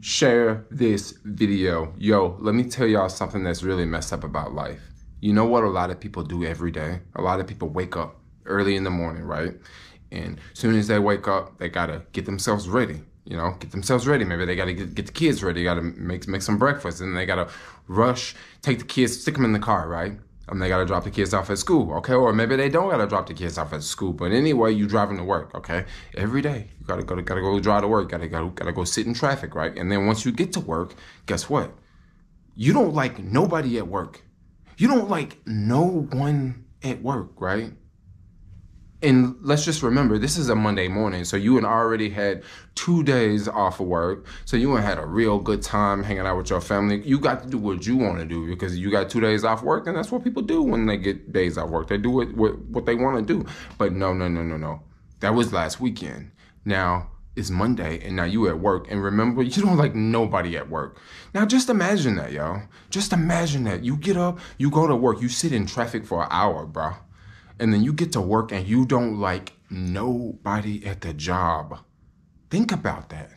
share this video. Yo, let me tell y'all something that's really messed up about life. You know what a lot of people do every day? A lot of people wake up early in the morning, right? And soon as they wake up, they gotta get themselves ready. You know, get themselves ready. Maybe they gotta get, get the kids ready. gotta make make some breakfast, and they gotta rush, take the kids, stick them in the car, right? and um, they gotta drop the kids off at school, okay? Or maybe they don't gotta drop the kids off at school, but anyway, you driving to work, okay? Every day, you gotta gotta gotta go drive to work, gotta gotta gotta go sit in traffic, right? And then once you get to work, guess what? You don't like nobody at work. You don't like no one at work, right? and let's just remember this is a Monday morning, so you and I already had two days off of work. So you and had a real good time hanging out with your family. You got to do what you want to do because you got two days off work, and that's what people do when they get days off work. They do what what, what they want to do. But no, no, no, no, no. That was last weekend. Now it's Monday, and now you at work. And remember, you don't like nobody at work. Now just imagine that, y'all. Just imagine that you get up, you go to work, you sit in traffic for an hour, bro and then you get to work and you don't like nobody at the job. Think about that.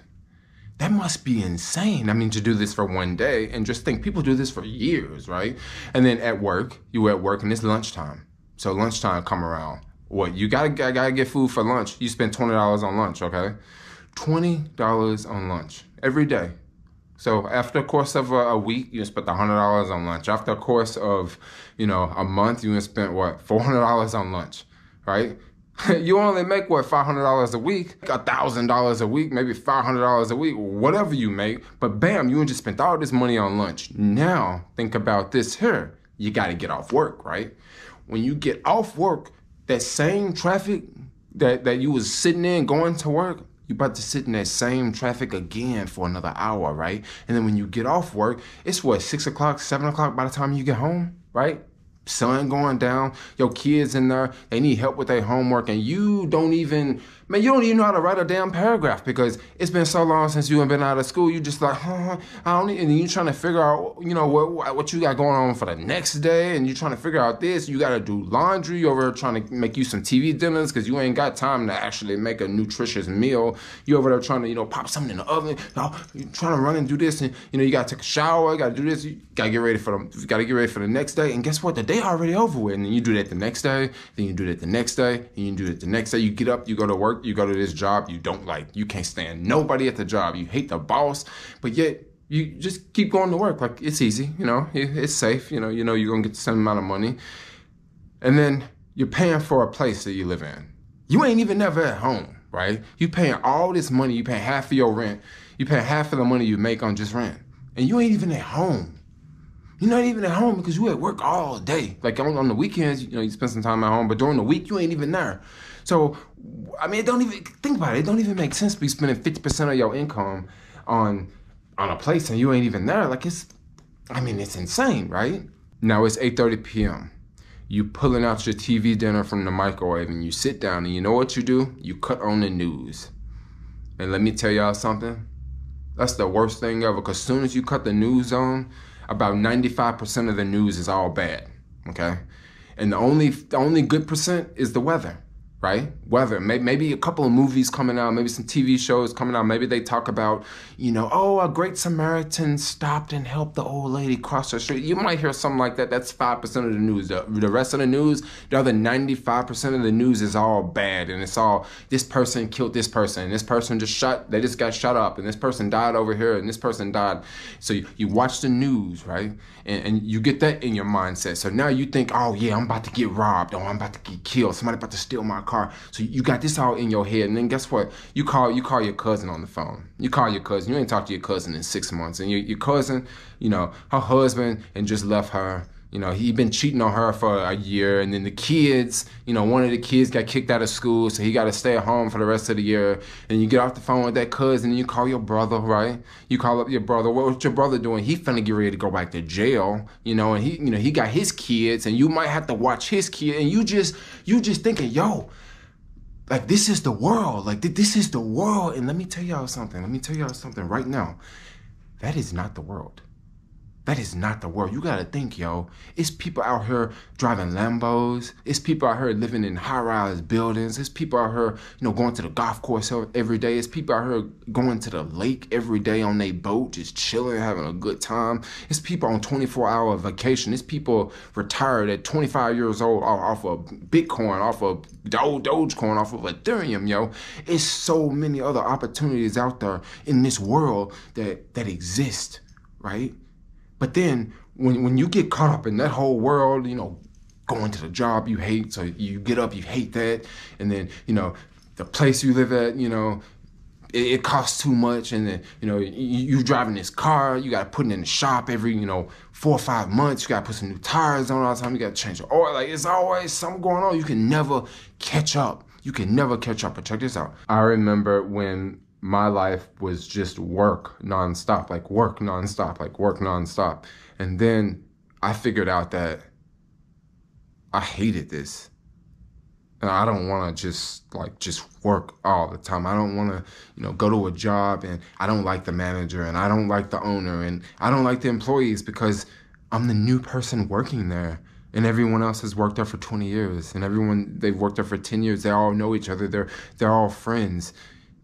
That must be insane. I mean, to do this for one day and just think people do this for years, right? And then at work, you at work and it's lunchtime. So lunchtime come around. What you gotta gotta get food for lunch. You spend twenty dollars on lunch, okay? Twenty dollars on lunch every day. So after a course of a, a week, you spent hundred dollars on lunch. After a course of, you know, a month, you spent what four hundred dollars on lunch, right? you only make what five hundred dollars a week, a thousand dollars a week, maybe five hundred dollars a week, whatever you make. But bam, you just spent all this money on lunch. Now think about this here. You got to get off work, right? When you get off work, that same traffic that that you was sitting in going to work, you're about to sit in that same traffic again for another hour, right? And then when you get off work, it's what, six o'clock, seven o'clock by the time you get home, right? Sun going down, your kids in there, they need help with their homework, and you don't even Man, you don't even know how to write a damn paragraph because it's been so long since you have been out of school. You just like, huh, I don't, and you trying to figure out, you know, what what you got going on for the next day, and you trying to figure out this. You got to do laundry over there, trying to make you some TV dinners because you ain't got time to actually make a nutritious meal. You over there trying to, you know, pop something in the oven. No, oh, you trying to run and do this, and you know, you got to take a shower. You Got to do this. You got to get ready for them. Got to get ready for the next day. And guess what? The day already over with. And then you do that the next day. Then you do that the next day. Then you do that the next day. You get up. You go to work you go to this job you don't like. You can't stand nobody at the job. You hate the boss, but yet you just keep going to work. Like it's easy, you know, it's safe. You know, you know you're gonna get the same amount of money, and then you're paying for a place that you live in. You ain't even never at home, right? You paying all this money. You paying half of your rent. You paying half of the money you make on just rent, and you ain't even at home. You're not even at home because you at work all day. Like on, on the weekends, you know, you spend some time at home, but during the week, you ain't even there. So, I mean, it don't even think about it. It don't even make sense to be spending fifty percent of your income on on a place and you ain't even there. Like it's, I mean, it's insane, right? Now it's eight thirty p.m. You pulling out your TV dinner from the microwave and you sit down and you know what you do? You cut on the news. And let me tell y'all something. That's the worst thing ever. Cause soon as you cut the news on, about ninety five percent of the news is all bad. Okay, and the only the only good percent is the weather right? weather, maybe a couple of movies coming out, maybe some TV shows coming out, maybe they talk about, you know, oh, a great Samaritan stopped and helped the old lady cross the street. You might hear something like that. That's five percent of the news. The, the rest of the news, the other ninety-five percent of the news is all bad, and it's all this person killed this person, and this person just shut, they just got shut up, and this person died over here, and this person died. So you, you watch the news, right, and, and you get that in your mindset. So now you think, oh yeah, I'm about to get robbed, oh I'm about to get killed, somebody about to steal my car car. So you got this all in your head, and then guess what? You call you call your cousin on the phone. You call your cousin. You ain't talked to your cousin in six months, and your your cousin, you know, her husband and just left her you know, he'd been cheating on her for a year, and then the kids, you know, one of the kids got kicked out of school, so he got to stay at home for the rest of the year. And you get off the phone with that cousin, and you call your brother, right? You call up your brother. What's your brother doing? He finna get ready to go back to jail, you know, and he, you know, he got his kids, and you might have to watch his kid, and you just, you just thinking, yo, like this is the world, like th- this is the world. And let me tell y'all something. Let me tell y'all something right now. That is not the world. That is not the world. You gotta think, yo. It's people out here driving Lambos. It's people out here living in high-rise buildings. It's people out here, you know, going to the golf course every day. It's people out here going to the lake every day on their boat, just chilling, having a good time. It's people on 24-hour vacation. It's people retired at 25 years old off, of Bitcoin, off of Doge, Dogecoin, off of Ethereum, yo. It's so many other opportunities out there in this world that that exist, right? But then when when you get caught up in that whole world, you know, going to the job you hate, so you get up, you hate that, and then you know the place you live at, you know. It, costs too much, and then you know you, you driving this car. You got to put it in the shop every you know four or five months. You got to put some new tires on all the time. You got to change the oil. Like it's always something going on. You can never catch up. You can never catch up. But check this out. I remember when my life was just work nonstop, like work nonstop, like work nonstop. And then I figured out that I hated this. And I don't want to just like just work all the time. I don't want to, you know, go to a job and I don't like the manager and I don't like the owner and I don't like the employees because I'm the new person working there and everyone else has worked there for 20 years and everyone they've worked there for 10 years they all know each other they're they're all friends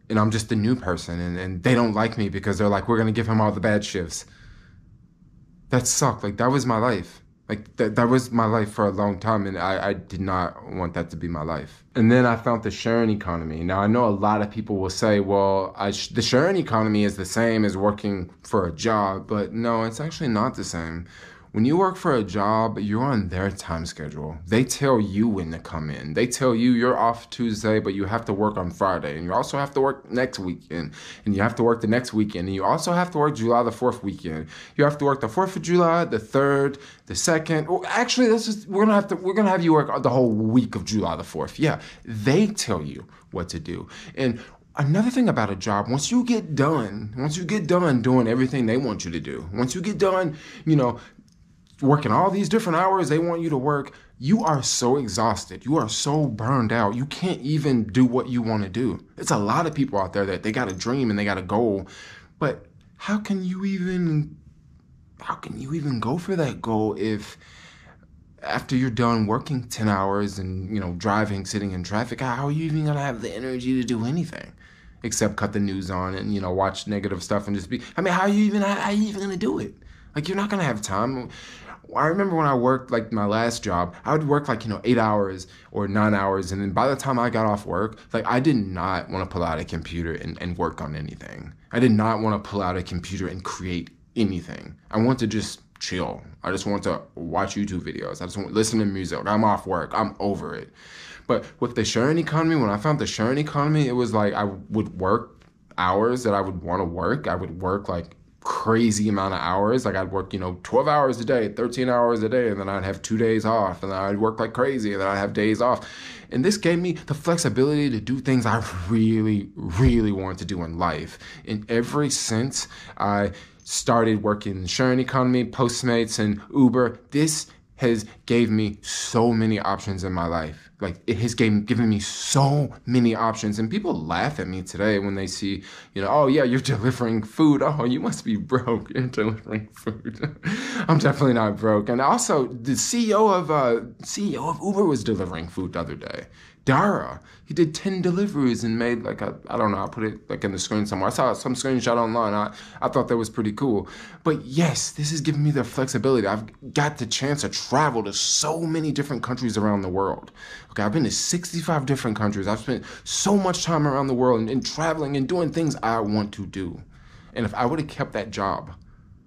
and I'm just the new person and, and they don't like me because they're like, we're gonna give him all the bad shifts. That sucked. Like that was my life. Like that that was my life for a long time and I, I did not want that to be my life. And then I found the sharing economy. Now I know a lot of people will say, well, sh- the sharing economy is the same as working for a job, but no, it's actually not the same when you work for a job, you're on their time schedule. They tell you when to come in. They tell you you're off Tuesday, but you have to work on Friday. And you also have to work next weekend. And you have to work the next weekend. And you also have to work July the 4th weekend. You have to work the 4th of July, the 3rd, the 2nd. Well, actually, this is we're going to have to we're going to have you work the whole week of July the 4th. Yeah. They tell you what to do. And another thing about a job once you get done once you get done doing everything they want you to do once you get done you know working all these different hours they want you to work. You are so exhausted. You are so burned out. You can't even do what you want to do. It's a lot of people out there that they got a dream and they got a goal, but how can you even how can you even go for that goal if after you're done working 10 hours and you know driving sitting in traffic how are you even going to have the energy to do anything except cut the news on and you know watch negative stuff and just be i mean how are you even how are you even going to do it like you're not going to have time I remember when I worked like my last job, I would work like, you know, eight hours or nine hours. And then by the time I got off work, like I did not want to pull out a computer and, and work on anything. I did not want to pull out a computer and create anything. I want to just chill. I just want to watch YouTube videos. I just want to listen to music. I'm off work. I'm over it. But with the sharing economy, when I found the sharing economy, it was like I would work hours that I would want to work. I would work like crazy amount of hours. Like I'd work, you know, 12 hours a day, 13 hours a day, and then I'd have two days off, and then I'd work like crazy, and then I'd have days off. And this gave me the flexibility to do things I really, really wanted to do in life. In every sense, I started working in sharing economy, Postmates, and Uber. This has gave me so many options in my life. Like it has gave, given me so many options. And people laugh at me today when they see, you know, oh yeah, you're delivering food. Oh, you must be broke. You're delivering food. I'm definitely not broke. And also the CEO of uh, CEO of Uber was delivering food the other day. Dara. He did 10 deliveries and made like I don't know, I put it like in the screen somewhere. I saw some screenshot online. I, I thought that was pretty cool. But yes, this has given me the flexibility. I've got the chance to travel to so many different countries around the world. Okay, I've been to 65 different countries. I've spent so much time around the world and, and traveling and doing things I want to do. And if I would have kept that job,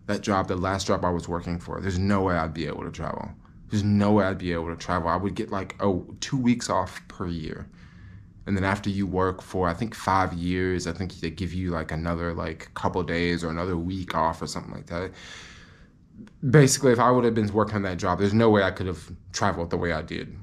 that job, the last job I was working for, there's no way I'd be able to travel. There's no way I'd be able to travel. I would get like oh two weeks off per year, and then after you work for I think five years, I think they give you like another like couple days or another week off or something like that. Basically, if I would have been working on that job, there's no way I could have traveled the way I did.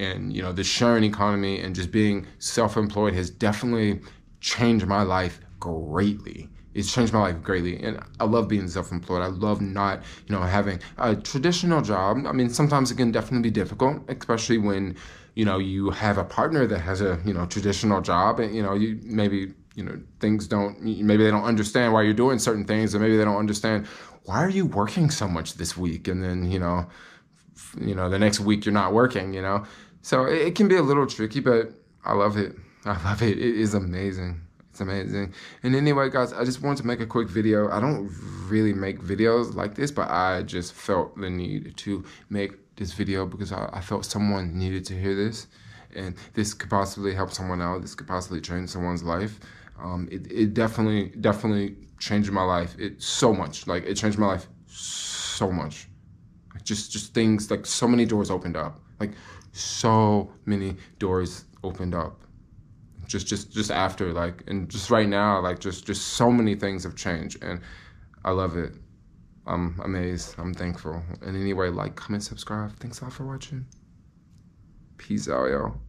And you know, the sharing economy and just being self-employed has definitely changed my life greatly it's changed my life greatly. And I love being self-employed. I love not, you know, having a traditional job. I mean, sometimes it can definitely be difficult, especially when, you know, you have a partner that has a, you know, traditional job and, you know, you maybe, you know, things don't, maybe they don't understand why you're doing certain things or maybe they don't understand why are you working so much this week? And then, you know, you know, the next week you're not working, you know? So it, it can be a little tricky, but I love it. I love it. It is amazing. It's amazing. And anyway, guys, I just wanted to make a quick video. I don't really make videos like this, but I just felt the need to make this video because I, I felt someone needed to hear this. And this could possibly help someone out. This could possibly change someone's life. Um, it, it definitely, definitely changed my life. It so much. Like it changed my life so much. Just, just things like so many doors opened up. Like so many doors opened up just just just after like and just right now like just just so many things have changed and i love it i'm amazed i'm thankful and anyway like comment subscribe thanks a lot for watching peace out y'all